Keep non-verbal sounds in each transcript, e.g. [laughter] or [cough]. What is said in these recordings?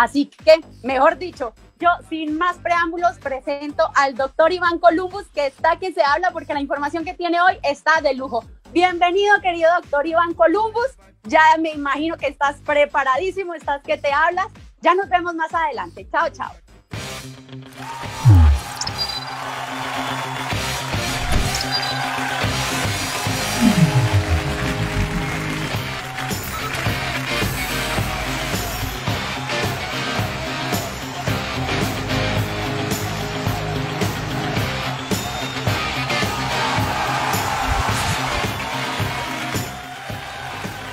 Así que, mejor dicho, yo sin más preámbulos presento al doctor Iván Columbus, que está que se habla porque la información que tiene hoy está de lujo. Bienvenido, querido doctor Iván Columbus. Ya me imagino que estás preparadísimo, estás que te hablas. Ya nos vemos más adelante. Chao, chao.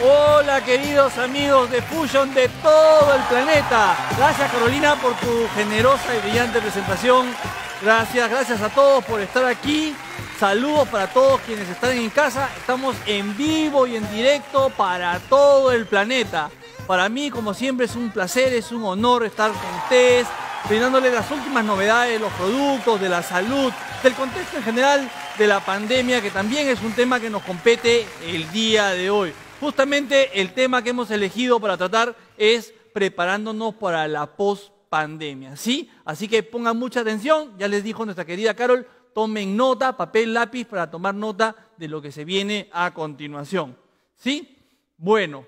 Hola queridos amigos de Fusion de todo el planeta. Gracias Carolina por tu generosa y brillante presentación. Gracias, gracias a todos por estar aquí. Saludos para todos quienes están en casa. Estamos en vivo y en directo para todo el planeta. Para mí, como siempre, es un placer, es un honor estar con ustedes, brindándoles las últimas novedades, los productos, de la salud, del contexto en general de la pandemia, que también es un tema que nos compete el día de hoy. Justamente el tema que hemos elegido para tratar es preparándonos para la pospandemia, ¿sí? Así que pongan mucha atención, ya les dijo nuestra querida Carol, tomen nota, papel, lápiz para tomar nota de lo que se viene a continuación, ¿sí? Bueno,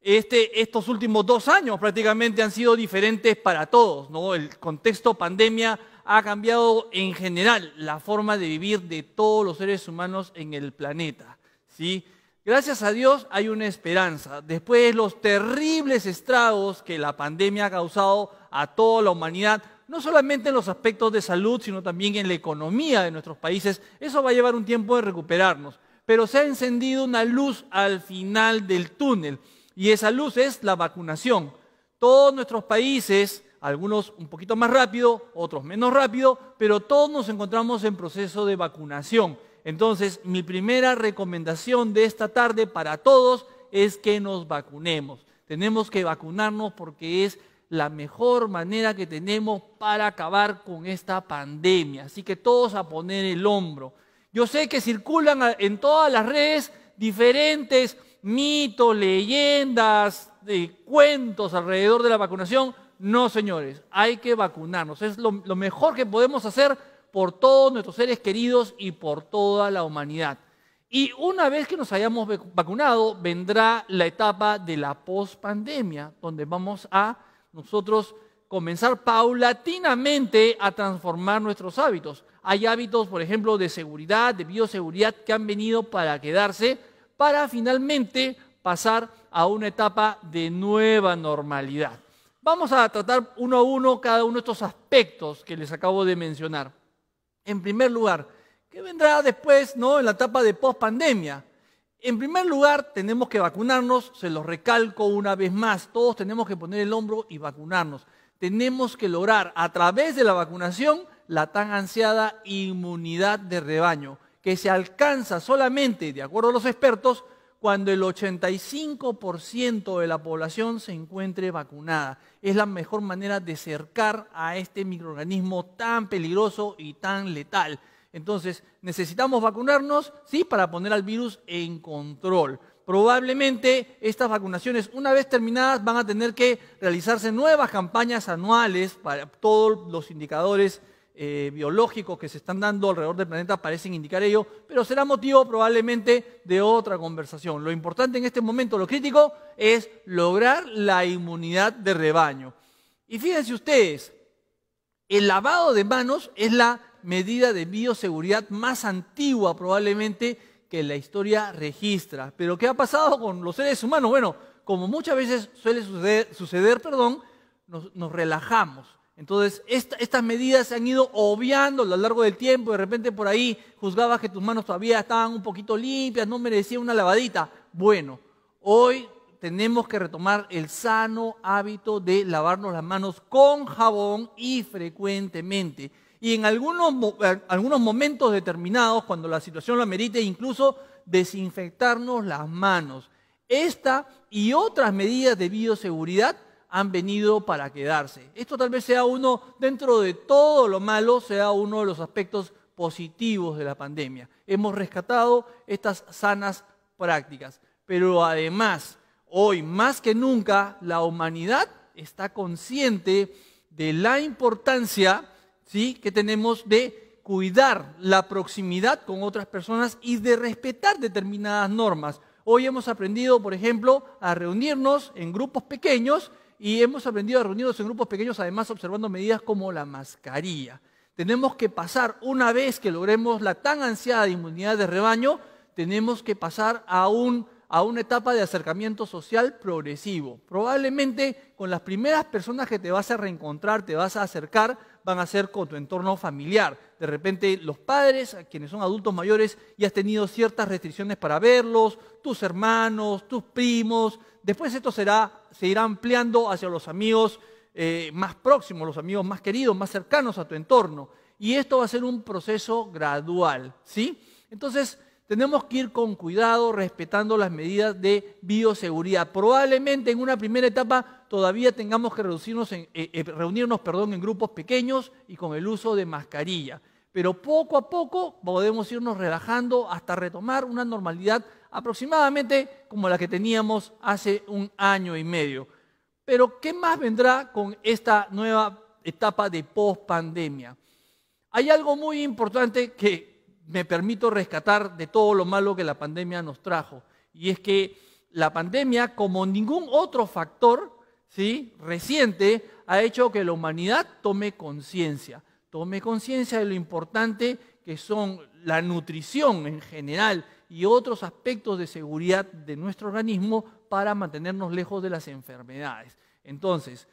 este, estos últimos dos años prácticamente han sido diferentes para todos, ¿no? El contexto pandemia ha cambiado en general la forma de vivir de todos los seres humanos en el planeta, ¿sí? Gracias a Dios hay una esperanza. Después de los terribles estragos que la pandemia ha causado a toda la humanidad, no solamente en los aspectos de salud, sino también en la economía de nuestros países, eso va a llevar un tiempo de recuperarnos. Pero se ha encendido una luz al final del túnel y esa luz es la vacunación. Todos nuestros países, algunos un poquito más rápido, otros menos rápido, pero todos nos encontramos en proceso de vacunación. Entonces, mi primera recomendación de esta tarde para todos es que nos vacunemos. Tenemos que vacunarnos porque es la mejor manera que tenemos para acabar con esta pandemia. Así que todos a poner el hombro. Yo sé que circulan en todas las redes diferentes mitos, leyendas, de eh, cuentos alrededor de la vacunación. No, señores, hay que vacunarnos. Es lo mejor que podemos hacer por todos nuestros seres queridos y por toda la humanidad. Y una vez que nos hayamos vacunado, vendrá la etapa de la pospandemia, donde vamos a nosotros comenzar paulatinamente a transformar nuestros hábitos. Hay hábitos, por ejemplo, de seguridad, de bioseguridad, que han venido para quedarse, para finalmente pasar a una etapa de nueva normalidad. Vamos a tratar uno a uno cada uno de estos aspectos que les acabo de mencionar en primer lugar. ¿Qué vendrá después, no? En la etapa de post-pandemia. En primer lugar, tenemos que vacunarnos, se los recalco una vez más, todos tenemos que poner el hombro y vacunarnos. Tenemos que lograr a través de la vacunación la tan ansiada inmunidad de rebaño, que se alcanza solamente, de acuerdo a los expertos, cuando el 85% de la población se encuentre vacunada. Es la mejor manera de cercar a este microorganismo tan peligroso y tan letal. Entonces, necesitamos vacunarnos, sí, para poner al virus en control. Probablemente estas vacunaciones, una vez terminadas, van a tener que realizarse nuevas campañas anuales para todos los indicadores eh, biológicos que se están dando alrededor del planeta parecen indicar ello, pero será motivo probablemente de otra conversación. Lo importante en este momento, lo crítico, es lograr la inmunidad de rebaño. Y fíjense ustedes, el lavado de manos es la medida de bioseguridad más antigua probablemente que la historia registra. Pero ¿qué ha pasado con los seres humanos? Bueno, como muchas veces suele suceder, perdón, nos relajamos entonces, estas medidas se han ido obviando a lo largo del tiempo. De repente por ahí juzgabas que tus manos todavía estaban un poquito limpias, no merecían una lavadita. Bueno, hoy tenemos que retomar el sano hábito de lavarnos las manos con jabón y frecuentemente. Y en algunos, eh, algunos momentos determinados, cuando la situación lo amerite, incluso desinfectarnos las manos. Esta y otras medidas de bioseguridad han venido para quedarse. Esto tal vez sea uno, dentro de todo lo malo, sea uno de los aspectos positivos de la pandemia. Hemos rescatado estas sanas prácticas. Pero además, hoy más que nunca, la humanidad está consciente de la importancia que tenemos de cuidar la proximidad con otras personas y de respetar determinadas normas. Hoy hemos aprendido, por ejemplo, a reunirnos en grupos pequeños y hemos aprendido a reunirnos en grupos pequeños, además observando medidas como la mascarilla. Tenemos que pasar, una vez que logremos la tan ansiada inmunidad de rebaño, tenemos que pasar a, a una etapa de acercamiento social progresivo. Probablemente con las primeras personas que te vas a reencontrar, te vas a acercar, van a ser con tu entorno familiar. De repente los padres, quienes son adultos mayores, y has tenido ciertas restricciones para verlos, tus hermanos, tus primos. Después esto será se irá ampliando hacia los amigos eh, más próximos, los amigos más queridos, más cercanos a tu entorno. Y esto va a ser un proceso gradual, ¿sí? Entonces, tenemos que ir con cuidado, respetando las medidas de bioseguridad. Probablemente en una primera etapa todavía tengamos que eh, eh, reunirnos perdón, en grupos pequeños y con el uso de mascarilla. Pero poco a poco podemos irnos relajando hasta retomar una normalidad aproximadamente como la que teníamos hace un año y medio. Pero ¿qué más vendrá con esta nueva etapa de pospandemia? Hay algo muy importante que me permito rescatar de todo lo malo que la pandemia nos trajo, y es que la pandemia, como ningún otro factor ¿sí? reciente, ha hecho que la humanidad tome conciencia, tome conciencia de lo importante que son la nutrición en general y otros aspectos de seguridad de nuestro organismo para mantenernos lejos de las enfermedades. Entonces,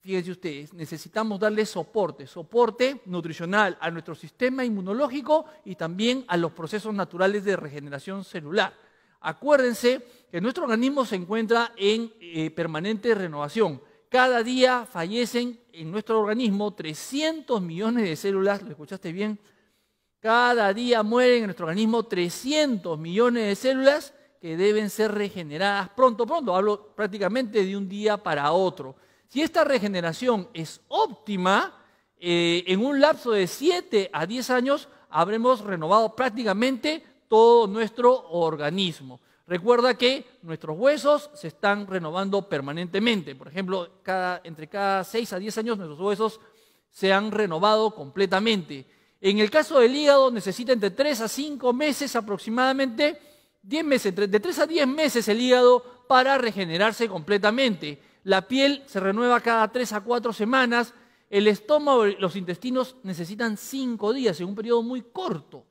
fíjense ustedes, necesitamos darle soporte, soporte nutricional a nuestro sistema inmunológico y también a los procesos naturales de regeneración celular. Acuérdense que nuestro organismo se encuentra en eh, permanente renovación. Cada día fallecen en nuestro organismo 300 millones de células, ¿lo escuchaste bien? Cada día mueren en nuestro organismo 300 millones de células que deben ser regeneradas pronto, pronto. Hablo prácticamente de un día para otro. Si esta regeneración es óptima, eh, en un lapso de 7 a 10 años habremos renovado prácticamente todo nuestro organismo. Recuerda que nuestros huesos se están renovando permanentemente. Por ejemplo, entre cada 6 a 10 años nuestros huesos se han renovado completamente. En el caso del hígado necesita entre 3 a 5 meses aproximadamente, 10 meses, de 3 a 10 meses el hígado para regenerarse completamente. La piel se renueva cada 3 a 4 semanas. El estómago y los intestinos necesitan 5 días, en un periodo muy corto.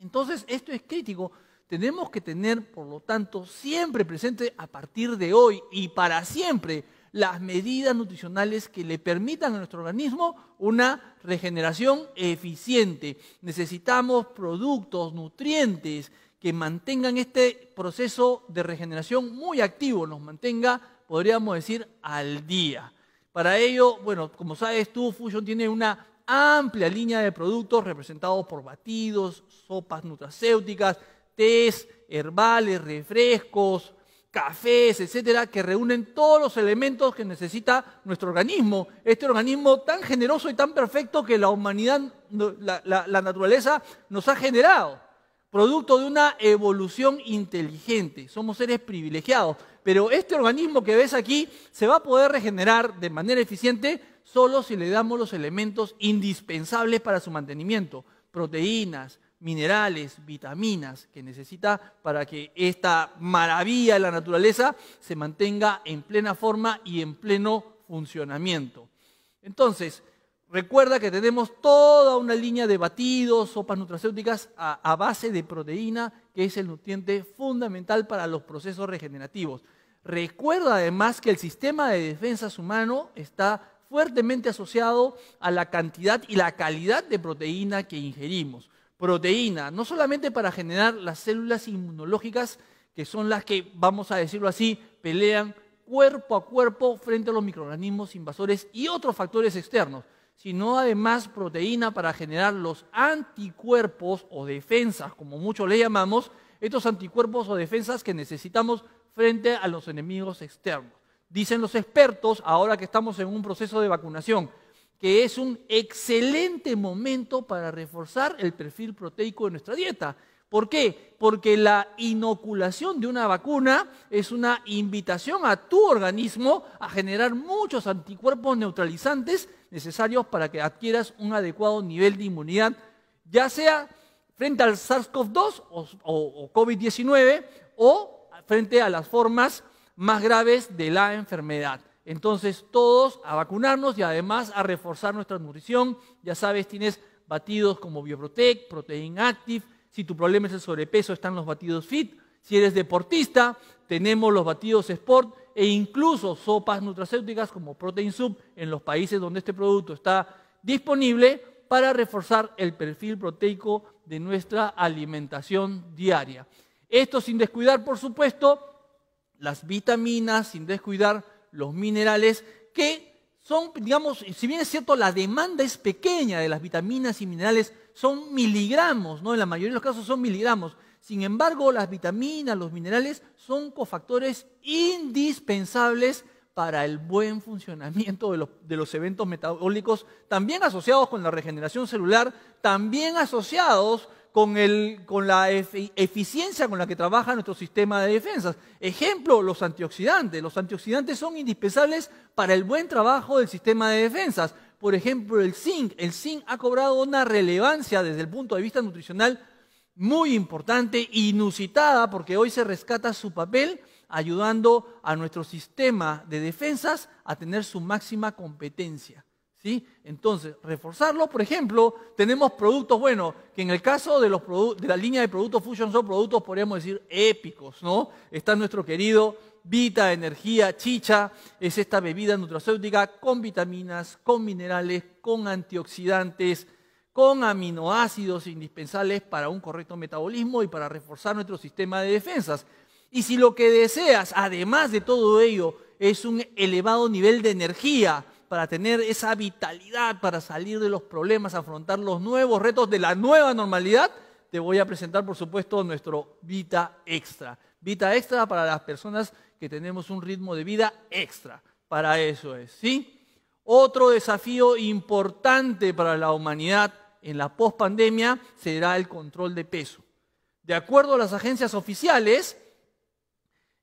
Entonces, esto es crítico. Tenemos que tener, por lo tanto, siempre presente a partir de hoy y para siempre las medidas nutricionales que le permitan a nuestro organismo una regeneración eficiente. Necesitamos productos, nutrientes que mantengan este proceso de regeneración muy activo, nos mantenga, podríamos decir, al día. Para ello, bueno, como sabes tú, Fusion tiene una amplia línea de productos representados por batidos, sopas nutracéuticas, tés, herbales, refrescos, cafés, etcétera, que reúnen todos los elementos que necesita nuestro organismo. Este organismo tan generoso y tan perfecto que la humanidad, la, la naturaleza nos ha generado. Producto de una evolución inteligente. Somos seres privilegiados. Pero este organismo que ves aquí se va a poder regenerar de manera eficiente solo si le damos los elementos indispensables para su mantenimiento. Proteínas, minerales, vitaminas que necesita para que esta maravilla de la naturaleza se mantenga en plena forma y en pleno funcionamiento. Entonces, recuerda que tenemos toda una línea de batidos, sopas nutracéuticas a, base de proteína, que es el nutriente fundamental para los procesos regenerativos. Recuerda además que el sistema de defensas humano está fuertemente asociado a la cantidad y la calidad de proteína que ingerimos proteína, no solamente para generar las células inmunológicas, que son las que, vamos a decirlo así, pelean cuerpo a cuerpo frente a los microorganismos invasores y otros factores externos, sino además proteína para generar los anticuerpos o defensas, como muchos le llamamos, estos anticuerpos o defensas que necesitamos frente a los enemigos externos. Dicen los expertos, ahora que estamos en un proceso de vacunación, que es un excelente momento para reforzar el perfil proteico de nuestra dieta. ¿Por qué? Porque la inoculación de una vacuna es una invitación a tu organismo a generar muchos anticuerpos neutralizantes necesarios para que adquieras un adecuado nivel de inmunidad, ya sea frente al SARS-CoV-2 o, COVID-19 o frente a las formas más graves de la enfermedad. Entonces, todos a vacunarnos y además a reforzar nuestra nutrición. Ya sabes, tienes batidos como Bioprotec, Protein Active. Si tu problema es el sobrepeso, están los batidos Fit. Si eres deportista, tenemos los batidos Sport e incluso sopas nutracéuticas como Protein Soup en los países donde este producto está disponible para reforzar el perfil proteico de nuestra alimentación diaria. Esto sin descuidar, por supuesto, las vitaminas, sin descuidar los minerales que son, digamos, si bien es cierto, la demanda es pequeña de las vitaminas y minerales, son miligramos, ¿no? En la mayoría de los casos son miligramos. Sin embargo, las vitaminas, los minerales son cofactores indispensables para el buen funcionamiento de los, de los, eventos metabólicos, también asociados con la regeneración celular, también asociados con, la eficiencia con la que trabaja nuestro sistema de defensas. Ejemplo, los antioxidantes. Los antioxidantes son indispensables para el buen trabajo del sistema de defensas. Por ejemplo, el zinc. El zinc ha cobrado una relevancia desde el punto de vista nutricional muy importante, inusitada, porque hoy se rescata su papel ayudando a nuestro sistema de defensas a tener su máxima competencia. Entonces, reforzarlo, por ejemplo, tenemos productos, bueno, que en el caso de, de la línea de productos Fusion son productos, podríamos decir, épicos, ¿no? Está nuestro querido Vita Energía Chicha, es esta bebida nutracéutica con vitaminas, con minerales, con antioxidantes, con aminoácidos indispensables para un correcto metabolismo y para reforzar nuestro sistema de defensas. Y si lo que deseas, además de todo ello, es un elevado nivel de energía, para tener esa vitalidad, para salir de los problemas, afrontar los nuevos retos de la nueva normalidad, te voy a presentar, por supuesto, nuestro Vita Extra. Vita Extra para las personas que tenemos un ritmo de vida extra. Para eso es, ¿sí? Otro desafío importante para la humanidad en la pospandemia será el control de peso. De acuerdo a las agencias oficiales,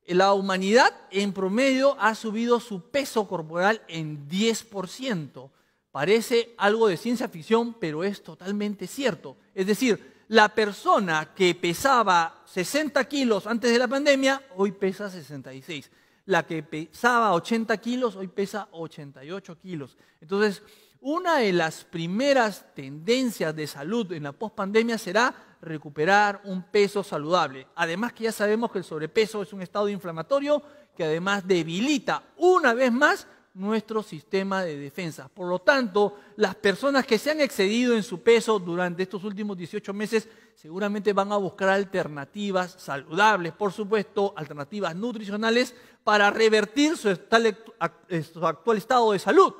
la humanidad en promedio ha subido su peso corporal en 10%. Parece algo de ciencia ficción, pero es totalmente cierto. Es decir, la persona que pesaba 60 kilos antes de la pandemia, hoy pesa 66. La que pesaba 80 kilos, hoy pesa 88 kilos. Entonces, una de las primeras tendencias de salud en la pospandemia será recuperar un peso saludable. Además que ya sabemos que el sobrepeso es un estado inflamatorio que además debilita una vez más nuestro sistema de defensa. Por lo tanto, las personas que se han excedido en su peso durante estos últimos 18 meses seguramente van a buscar alternativas saludables, por supuesto, alternativas nutricionales para revertir su, eh, actual estado de salud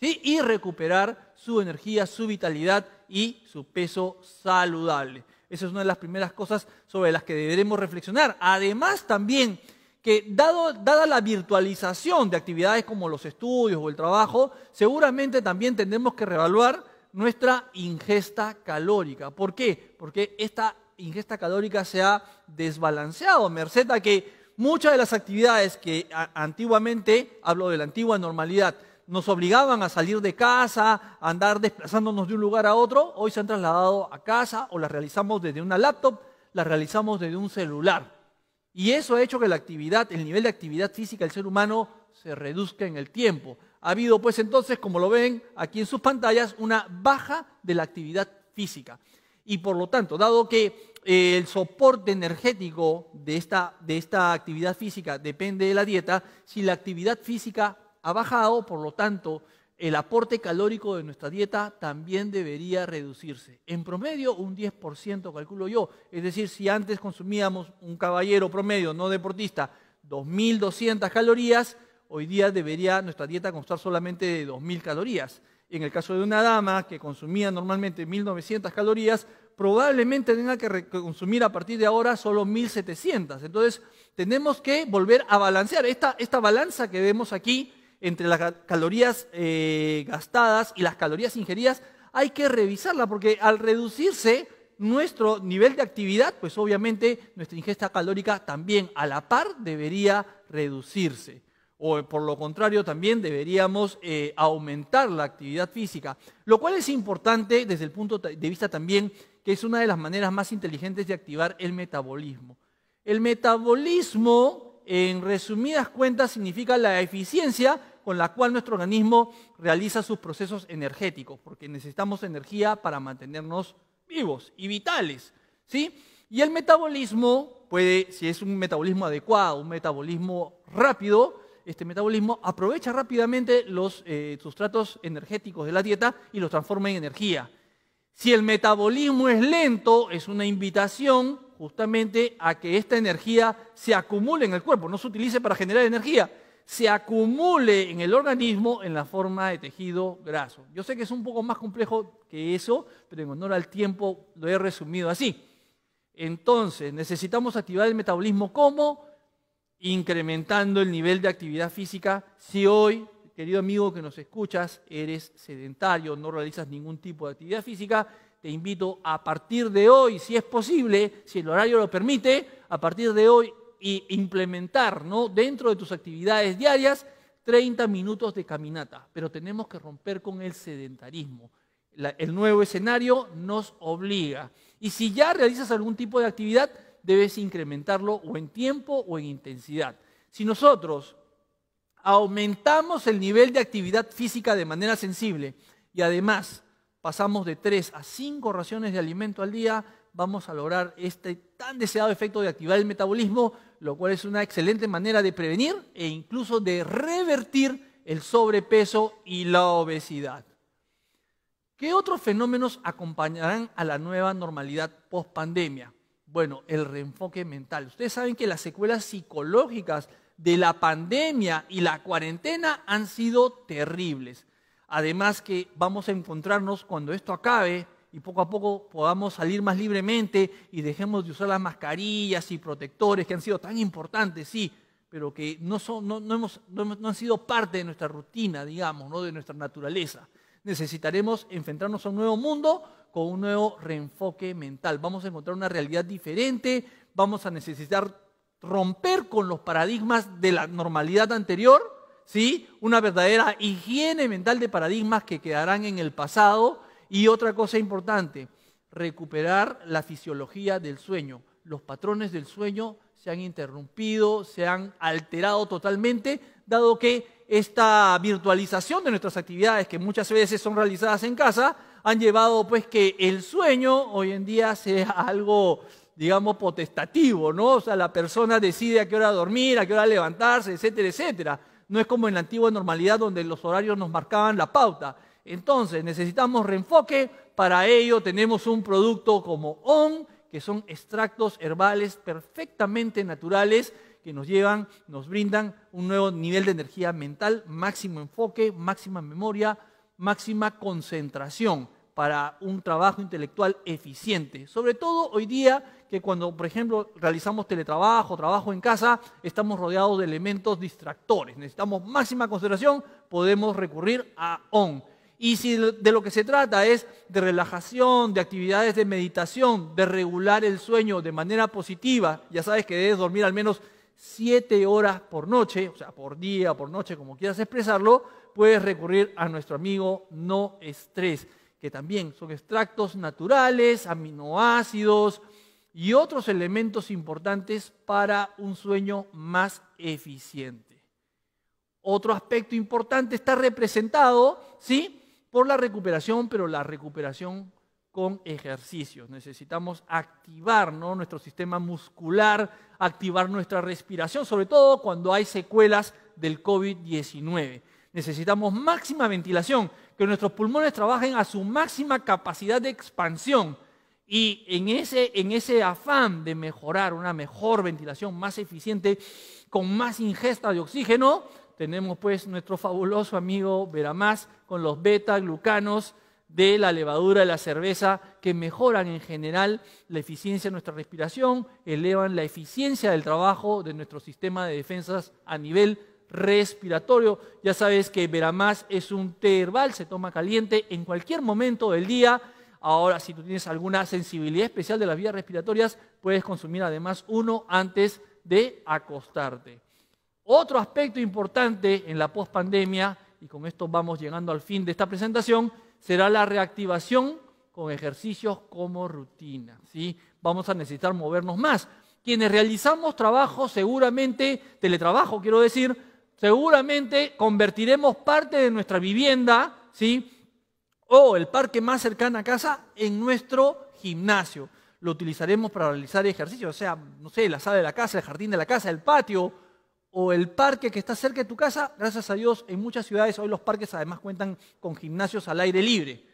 y recuperar su energía, su vitalidad y su peso saludable. Esa es una de las primeras cosas sobre las que deberemos reflexionar. Además, también que dado, dada la virtualización de actividades como los estudios o el trabajo, seguramente también tendremos que reevaluar nuestra ingesta calórica. ¿Por qué? Porque esta ingesta calórica se ha desbalanceado, merced a que muchas de las actividades que antiguamente, hablo de la antigua normalidad, nos obligaban a salir de casa, a andar desplazándonos de un lugar a otro, hoy se han trasladado a casa o las realizamos desde una laptop, las realizamos desde un celular. Y eso ha hecho que la actividad, el nivel de actividad física del ser humano se reduzca en el tiempo. Ha habido pues entonces, como lo ven aquí en sus pantallas, una baja de la actividad física. Y por lo tanto, dado que eh, el soporte energético de esta, de esta actividad física depende de la dieta, si la actividad física ha bajado, por lo tanto, el aporte calórico de nuestra dieta también debería reducirse. En promedio, un 10%, calculo yo. Es decir, si antes consumíamos un caballero promedio, no deportista, 2.200 calorías, hoy día debería nuestra dieta constar solamente de 2.000 calorías. En el caso de una dama que consumía normalmente 1.900 calorías, probablemente tenga que consumir a partir de ahora solo 1.700. Entonces, tenemos que volver a balancear. Esta, esta balanza que vemos aquí entre las calorías eh, gastadas y las calorías ingeridas, hay que revisarla porque al reducirse nuestro nivel de actividad, pues obviamente nuestra ingesta calórica también a la par debería reducirse. O por lo contrario también deberíamos eh, aumentar la actividad física, lo cual es importante desde el punto de vista también que es una de las maneras más inteligentes de activar el metabolismo. El metabolismo en resumidas cuentas significa la eficiencia con la cual nuestro organismo realiza sus procesos energéticos, porque necesitamos energía para mantenernos vivos y vitales. ¿sí? Y el metabolismo puede, si es un metabolismo adecuado, un metabolismo rápido, este metabolismo aprovecha rápidamente los eh, sustratos energéticos de la dieta y los transforma en energía. Si el metabolismo es lento, es una invitación justamente a que esta energía se acumule en el cuerpo, no se utilice para generar energía, se acumule en el organismo en la forma de tejido graso. Yo sé que es un poco más complejo que eso, pero en honor al tiempo lo he resumido así. Entonces, necesitamos activar el metabolismo como incrementando el nivel de actividad física. Si hoy, querido amigo que nos escuchas, eres sedentario, no realizas ningún tipo de actividad física, te invito a partir de hoy, si es posible, si el horario lo permite, a partir de hoy y implementar dentro de tus actividades diarias 30 minutos de caminata. Pero tenemos que romper con el sedentarismo. el nuevo escenario nos obliga. Y si ya realizas algún tipo de actividad, debes incrementarlo o en tiempo o en intensidad. Si nosotros aumentamos el nivel de actividad física de manera sensible y además pasamos de tres a cinco raciones de alimento al día, vamos a lograr este tan deseado efecto de activar el metabolismo, lo cual es una excelente manera de prevenir e incluso de revertir el sobrepeso y la obesidad. ¿Qué otros fenómenos acompañarán a la nueva normalidad post pandemia? Bueno, el reenfoque mental. Ustedes saben que las secuelas psicológicas de la pandemia y la cuarentena han sido terribles. Además que vamos a encontrarnos cuando esto acabe y poco a poco podamos salir más libremente y dejemos de usar las mascarillas y protectores que han sido tan importantes, sí, pero que no, no, han sido parte de nuestra rutina, digamos, ¿no? de nuestra naturaleza. Necesitaremos enfrentarnos a un nuevo mundo con un nuevo reenfoque mental. Vamos a encontrar una realidad diferente, vamos a necesitar romper con los paradigmas de la normalidad anterior ¿sí? Una verdadera higiene mental de paradigmas que quedarán en el pasado. Y otra cosa importante, recuperar la fisiología del sueño. Los patrones del sueño se han interrumpido, se han alterado totalmente, dado que esta virtualización de nuestras actividades, que muchas veces son realizadas en casa, han llevado pues que el sueño hoy en día sea algo, digamos, potestativo, ¿no? O sea, la persona decide a qué hora dormir, a qué hora levantarse, etcétera, etcétera. No es como en la antigua normalidad donde los horarios nos marcaban la pauta. Entonces, necesitamos reenfoque. Para ello tenemos un producto como ON, que son extractos herbales perfectamente naturales que nos llevan, nos brindan un nuevo nivel de energía mental, máximo enfoque, máxima memoria, máxima concentración para un trabajo intelectual eficiente. Sobre todo hoy día que cuando, por ejemplo, realizamos teletrabajo, trabajo en casa, estamos rodeados de elementos distractores. Necesitamos máxima concentración, podemos recurrir a ON. Y si de lo que se trata es de relajación, de actividades de meditación, de regular el sueño de manera positiva, ya sabes que debes dormir al menos 7 horas por noche, o sea, por día, por noche, como quieras expresarlo, puedes recurrir a nuestro amigo no estrés que también son extractos naturales, aminoácidos y otros elementos importantes para un sueño más eficiente. Otro aspecto importante está representado, ¿sí? Por la recuperación, pero la recuperación con ejercicios. Necesitamos activar nuestro sistema muscular, activar nuestra respiración, sobre todo cuando hay secuelas del COVID-19. Necesitamos máxima ventilación, que nuestros pulmones trabajen a su máxima capacidad de expansión y en ese, afán de mejorar una mejor ventilación más eficiente, con más ingesta de oxígeno, tenemos pues nuestro fabuloso amigo Veramás con los beta-glucanos de la levadura de la cerveza que mejoran en general la eficiencia de nuestra respiración, elevan la eficiencia del trabajo de nuestro sistema de defensas a nivel respiratorio. Ya sabes que Veramás es un té herbal, se toma caliente en cualquier momento del día. Ahora, si tú tienes alguna sensibilidad especial de las vías respiratorias, puedes consumir además uno antes de acostarte. Otro aspecto importante en la pospandemia, y con esto vamos llegando al fin de esta presentación, será la reactivación con ejercicios como rutina. ¿sí? Vamos a necesitar movernos más. Quienes realizamos trabajo, seguramente teletrabajo, quiero decir, seguramente convertiremos parte de nuestra vivienda, ¿sí? O el parque más cercano a casa en nuestro gimnasio. Lo utilizaremos para realizar ejercicios. o sea, no sé, la sala de la casa, el jardín de la casa, el patio o el parque que está cerca de tu casa. Gracias a Dios, en muchas ciudades hoy los parques además cuentan con gimnasios al aire libre,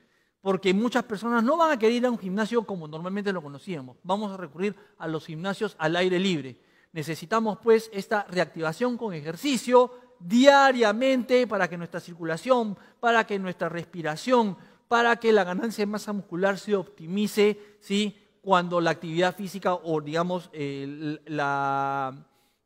porque muchas personas no van a querer ir a un gimnasio como normalmente lo conocíamos. Vamos a recurrir a los gimnasios al aire libre. Necesitamos pues esta reactivación con ejercicio diariamente para que nuestra circulación, para que nuestra respiración, para que la ganancia de masa muscular se optimice, ¿sí? Cuando la actividad física o digamos la,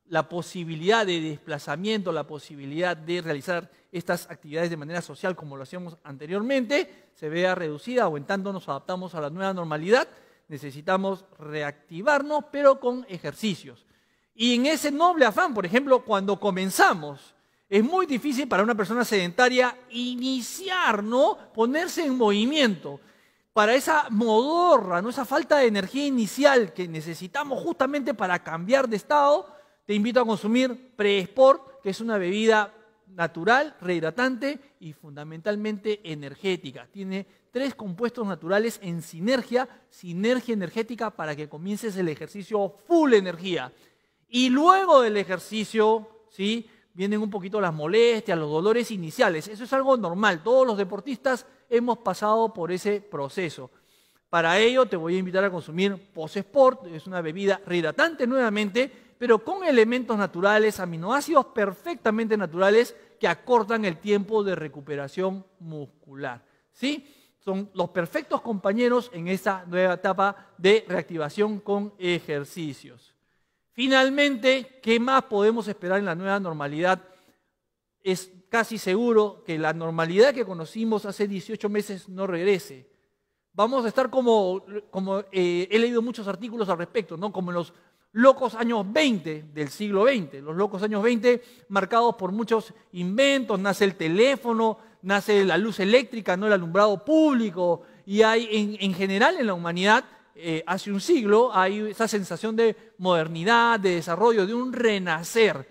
la posibilidad de desplazamiento, la posibilidad de realizar estas actividades de manera social como lo hacíamos anteriormente, se vea reducida o en tanto nos adaptamos a la nueva normalidad, necesitamos reactivarnos pero con ejercicios. Y en ese noble afán, por ejemplo, cuando comenzamos, es muy difícil para una persona sedentaria iniciar, ¿no? Ponerse en movimiento. Para esa modorra, ¿no? Esa falta de energía inicial que necesitamos justamente para cambiar de estado, te invito a consumir Pre-Sport, que es una bebida natural, rehidratante y fundamentalmente energética. Tiene tres compuestos naturales en sinergia, sinergia energética para que comiences el ejercicio full energía. Y luego del ejercicio, ¿sí? Vienen un poquito las molestias, los dolores iniciales. Eso es algo normal. Todos los deportistas hemos pasado por ese proceso. Para ello te voy a invitar a consumir Post-Sport, es una bebida rehidratante nuevamente, pero con elementos naturales, aminoácidos perfectamente naturales que acortan el tiempo de recuperación muscular. ¿Sí? Son los perfectos compañeros en esta nueva etapa de reactivación con ejercicios. Finalmente, ¿qué más podemos esperar en la nueva normalidad? Es casi seguro que la normalidad que conocimos hace 18 meses no regrese. Vamos a estar como, eh, he leído muchos artículos al respecto, ¿no? como en los locos años 20 del siglo XX, los locos años 20 marcados por muchos inventos, nace el teléfono, nace la luz eléctrica, no el alumbrado público, y hay en general en la humanidad eh, hace un siglo hay esa sensación de modernidad, de desarrollo, de un renacer.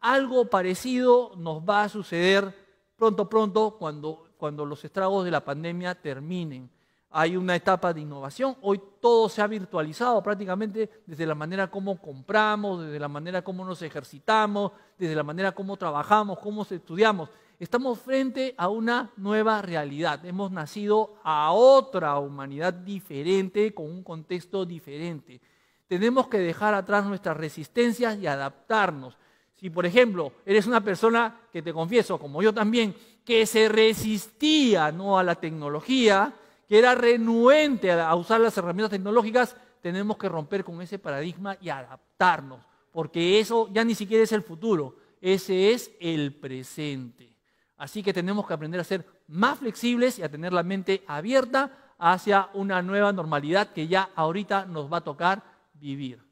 Algo parecido nos va a suceder pronto, pronto, cuando los estragos de la pandemia terminen hay una etapa de innovación. Hoy todo se ha virtualizado prácticamente desde la manera como compramos, desde la manera como nos ejercitamos, desde la manera como trabajamos, cómo estudiamos. Estamos frente a una nueva realidad. Hemos nacido a otra humanidad diferente, con un contexto diferente. Tenemos que dejar atrás nuestras resistencias y adaptarnos. Si, por ejemplo, eres una persona que te confieso, como yo también, que se resistía a la tecnología, que era renuente a usar las herramientas tecnológicas, tenemos que romper con ese paradigma y adaptarnos, porque eso ya ni siquiera es el futuro, ese es el presente. Así que tenemos que aprender a ser más flexibles y a tener la mente abierta hacia una nueva normalidad que ya ahorita nos va a tocar vivir.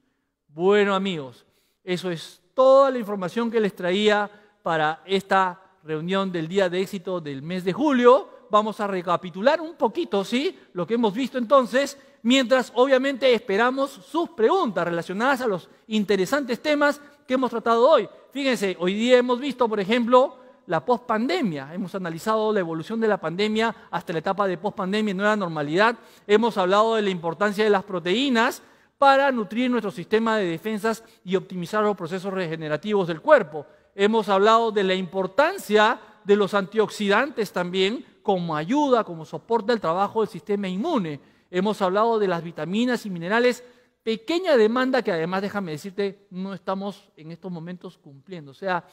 Bueno amigos, eso es toda la información que les traía para esta reunión del día de éxito del mes de julio vamos a recapitular un poquito, ¿sí? Lo que hemos visto entonces, mientras obviamente esperamos sus preguntas relacionadas a los interesantes temas que hemos tratado hoy. Fíjense, hoy día hemos visto, por ejemplo, la pospandemia. Hemos analizado la evolución de la pandemia hasta la etapa de pospandemia y nueva normalidad. Hemos hablado de la importancia de las proteínas para nutrir nuestro sistema de defensas y optimizar los procesos regenerativos del cuerpo. Hemos hablado de la importancia de los antioxidantes también como ayuda, como soporte al trabajo del sistema inmune. Hemos hablado de las vitaminas y minerales, pequeña demanda que además, déjame decirte, no estamos en estos momentos cumpliendo. O sea,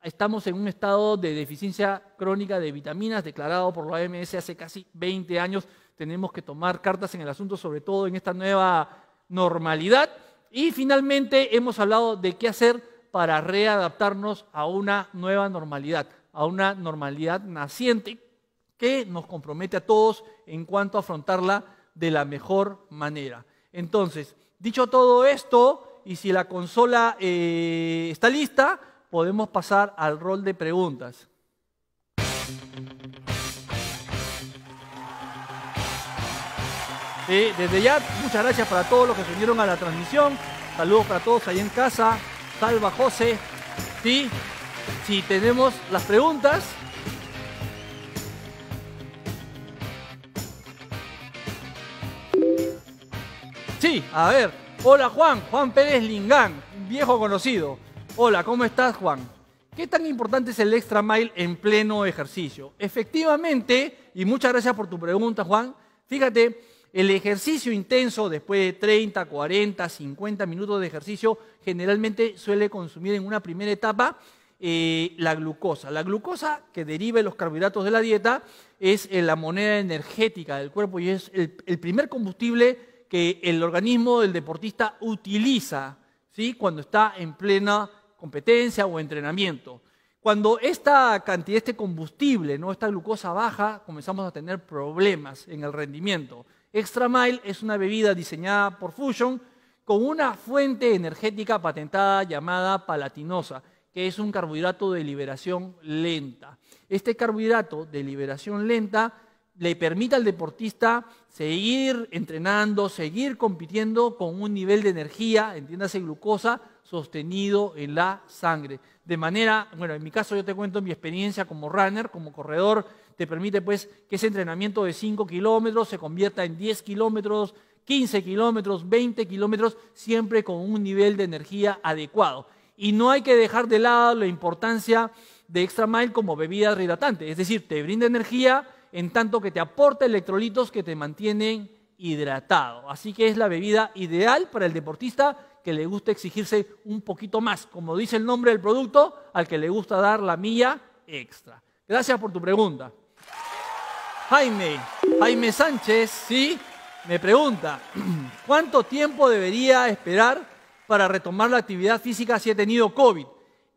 estamos en un estado de deficiencia crónica de vitaminas declarado por la OMS hace casi 20 años. Tenemos que tomar cartas en el asunto, sobre todo en esta nueva normalidad. Y finalmente hemos hablado de qué hacer para readaptarnos a una nueva normalidad a una normalidad naciente que nos compromete a todos en cuanto a afrontarla de la mejor manera. Entonces, dicho todo esto, y si la consola eh, está lista, podemos pasar al rol de preguntas. desde ya, muchas gracias para todos los que se unieron a la transmisión. Saludos para todos ahí en casa. Salva José. Sí, si tenemos las preguntas. Sí, a ver. Hola Juan, Juan Pérez Lingán, viejo conocido. Hola, ¿cómo estás Juan? ¿Qué tan importante es el extra mile en pleno ejercicio? Efectivamente, y muchas gracias por tu pregunta Juan, fíjate, el ejercicio intenso después de 30, 40, 50 minutos de ejercicio generalmente suele consumir en una primera etapa la glucosa. La glucosa que deriva de los carbohidratos de la dieta es eh, la moneda energética del cuerpo y es el, primer combustible que el organismo del deportista utiliza cuando está en plena competencia o entrenamiento. Cuando esta cantidad, este combustible, ¿no? esta glucosa baja, comenzamos a tener problemas en el rendimiento. Extra Mile es una bebida diseñada por Fusion con una fuente energética patentada llamada palatinosa que es un carbohidrato de liberación lenta. Este carbohidrato de liberación lenta le permite al deportista seguir entrenando, seguir compitiendo con un nivel de energía, entiéndase glucosa, sostenido en la sangre. De manera, bueno, en mi caso yo te cuento mi experiencia como runner, como corredor, te permite pues que ese entrenamiento de 5 kilómetros se convierta en 10 kilómetros, 15 kilómetros, 20 kilómetros, siempre con un nivel de energía adecuado. Y no hay que dejar de lado la importancia de Extra Mile como bebida hidratante. Es decir, te brinda energía en tanto que te aporta electrolitos que te mantienen hidratado. Así que es la bebida ideal para el deportista que le gusta exigirse un poquito más, como dice el nombre del producto, al que le gusta dar la mía extra. Gracias por tu pregunta. Jaime, Jaime Sánchez, sí, me pregunta, [clears throat] ¿cuánto tiempo debería esperar para retomar la actividad física si he tenido COVID?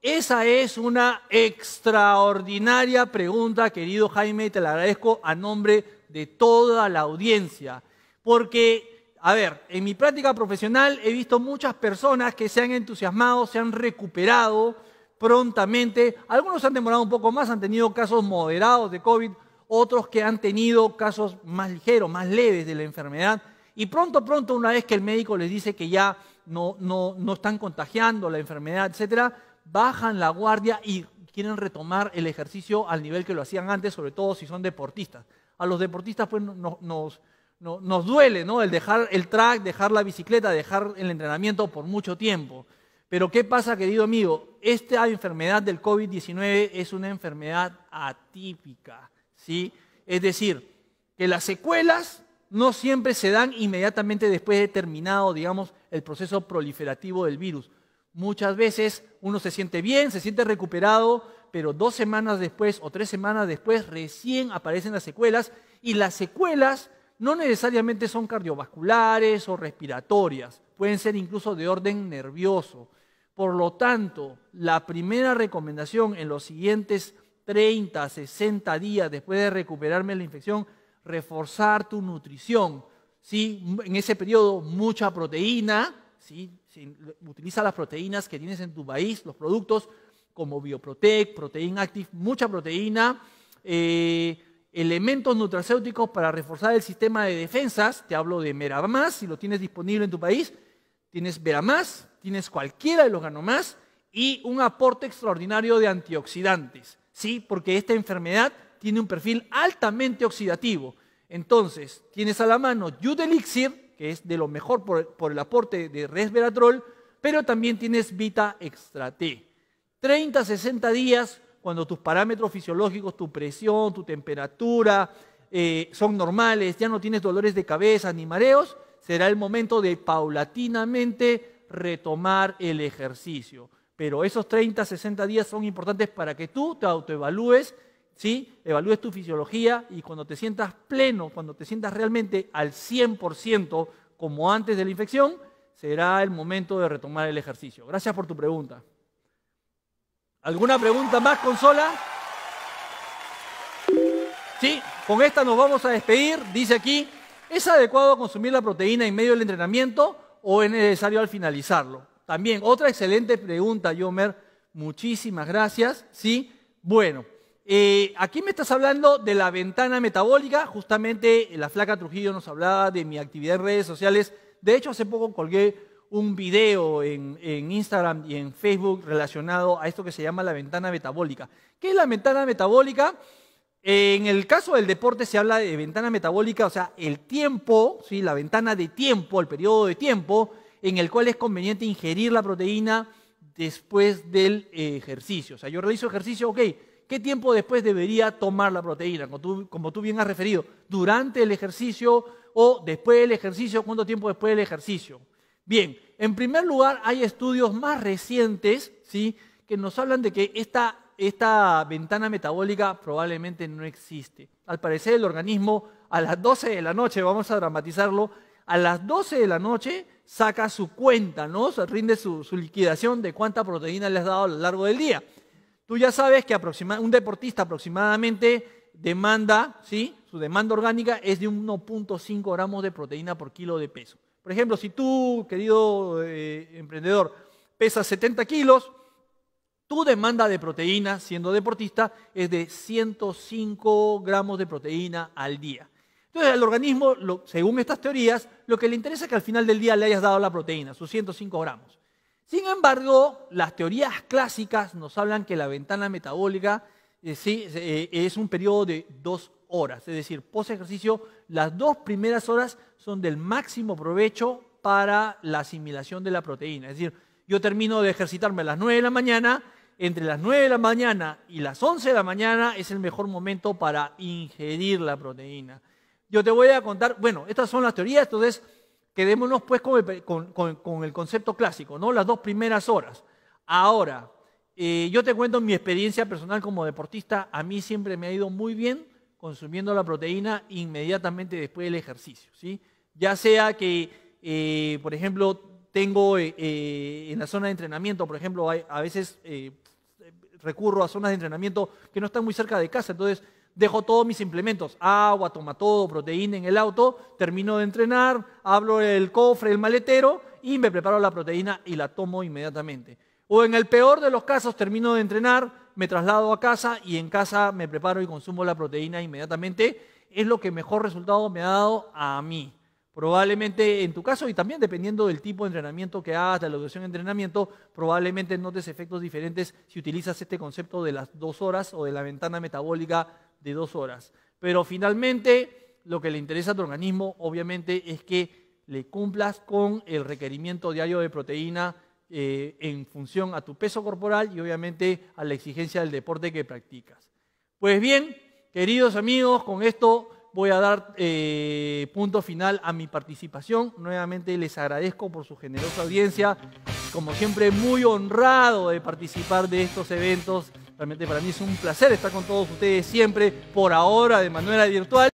Esa es una extraordinaria pregunta, querido Jaime, y te la agradezco a nombre de toda la audiencia. Porque, a ver, en mi práctica profesional he visto muchas personas que se han entusiasmado, se han recuperado prontamente. Algunos han demorado un poco más, han tenido casos moderados de COVID, otros que han tenido casos más ligeros, más leves de la enfermedad. Y pronto, pronto, una vez que el médico les dice que ya no, están contagiando la enfermedad, etcétera, bajan la guardia y quieren retomar el ejercicio al nivel que lo hacían antes, sobre todo si son deportistas. A los deportistas pues nos, duele el dejar el track, dejar la bicicleta, dejar el entrenamiento por mucho tiempo. Pero ¿qué pasa, querido amigo? Esta enfermedad del COVID-19 es una enfermedad atípica, ¿sí? Es decir, que las secuelas no siempre se dan inmediatamente después de terminado, digamos, el proceso proliferativo del virus. Muchas veces uno se siente bien, se siente recuperado, pero dos semanas después o tres semanas después recién aparecen las secuelas y las secuelas no necesariamente son cardiovasculares o respiratorias, pueden ser incluso de orden nervioso. Por lo tanto, la primera recomendación en los siguientes 30, 60 días después de recuperarme la infección reforzar tu nutrición. ¿sí? En ese periodo, mucha proteína. ¿sí? Utiliza las proteínas que tienes en tu país, los productos como Bioprotec, Protein Active, mucha proteína. Eh, elementos nutracéuticos para reforzar el sistema de defensas. Te hablo de Meramás, si lo tienes disponible en tu país. Tienes Veramás, tienes cualquiera de los ganomás y un aporte extraordinario de antioxidantes. ¿sí? Porque esta enfermedad tiene un perfil altamente oxidativo. Entonces, tienes a la mano Elixir, que es de lo mejor por, el aporte de resveratrol, pero también tienes Vita Extra T. 30, 60 días cuando tus parámetros fisiológicos, tu presión, tu temperatura eh, son normales, ya no tienes dolores de cabeza ni mareos, será el momento de paulatinamente retomar el ejercicio. Pero esos 30, 60 días son importantes para que tú te autoevalúes ¿sí? Evalúes tu fisiología y cuando te sientas pleno, cuando te sientas realmente al 100% como antes de la infección, será el momento de retomar el ejercicio. Gracias por tu pregunta. ¿Alguna pregunta más, Consola? Sí, con esta nos vamos a despedir. Dice aquí, ¿es adecuado consumir la proteína en medio del entrenamiento o es necesario al finalizarlo? También, otra excelente pregunta, Yomer. Muchísimas gracias. Sí, bueno. Eh, aquí me estás hablando de la ventana metabólica. Justamente la flaca Trujillo nos hablaba de mi actividad en redes sociales. De hecho, hace poco colgué un video en, Instagram y en Facebook relacionado a esto que se llama la ventana metabólica. ¿Qué es la ventana metabólica? en el caso del deporte se habla de ventana metabólica, o sea, el tiempo, la ventana de tiempo, el periodo de tiempo en el cual es conveniente ingerir la proteína después del eh, ejercicio. O sea, yo realizo ejercicio, ok, ¿Qué tiempo después debería tomar la proteína? Como tú, bien has referido, durante el ejercicio o después del ejercicio, ¿cuánto tiempo después del ejercicio? Bien, en primer lugar hay estudios más recientes que nos hablan de que esta, ventana metabólica probablemente no existe. Al parecer el organismo a las 12 de la noche, vamos a dramatizarlo, a las 12 de la noche saca su cuenta, ¿no? rinde su liquidación de cuánta proteína le has dado a lo largo del día. Tú ya sabes que un deportista aproximadamente demanda, su demanda orgánica es de 1.5 gramos de proteína por kilo de peso. Por ejemplo, si tú, querido eh, emprendedor, pesas 70 kilos, tu demanda de proteína, siendo deportista, es de 105 gramos de proteína al día. Entonces, al organismo, según estas teorías, lo que le interesa es que al final del día le hayas dado la proteína, sus 105 gramos. Sin embargo, las teorías clásicas nos hablan que la ventana metabólica eh, eh, es un periodo de dos horas, es decir, post ejercicio, las dos primeras horas son del máximo provecho para la asimilación de la proteína. Es decir, yo termino de ejercitarme a las 9 de la mañana, entre las 9 de la mañana y las 11 de la mañana es el mejor momento para ingerir la proteína. Yo te voy a contar, bueno, estas son las teorías, entonces Quedémonos pues con el, concepto clásico, ¿no? Las dos primeras horas. Ahora, eh, yo te cuento mi experiencia personal como deportista. A mí siempre me ha ido muy bien consumiendo la proteína inmediatamente después del ejercicio, ¿sí? Ya sea que, eh, por ejemplo, tengo eh, en la zona de entrenamiento, por ejemplo, a veces recurro a zonas de entrenamiento que no están muy cerca de casa, entonces dejo todos mis implementos, agua, toma todo, proteína en el auto, termino de entrenar, abro el cofre, el maletero y me preparo la proteína y la tomo inmediatamente. O en el peor de los casos, termino de entrenar, me traslado a casa y en casa me preparo y consumo la proteína inmediatamente. Es lo que mejor resultado me ha dado a mí. Probablemente en tu caso, y también dependiendo del tipo de entrenamiento que hagas, de la educación de entrenamiento, probablemente notes efectos diferentes si utilizas este concepto de las dos horas o de la ventana metabólica de dos horas. Pero finalmente, lo que le interesa a tu organismo, obviamente, es que le cumplas con el requerimiento diario de proteína eh, en función a tu peso corporal y obviamente a la exigencia del deporte que practicas. Pues bien, queridos amigos, con esto voy a dar eh, punto final a mi participación. Nuevamente les agradezco por su generosa audiencia. Como siempre, muy honrado de participar de estos eventos Realmente para mí es un placer estar con todos ustedes siempre, por ahora, de manera virtual.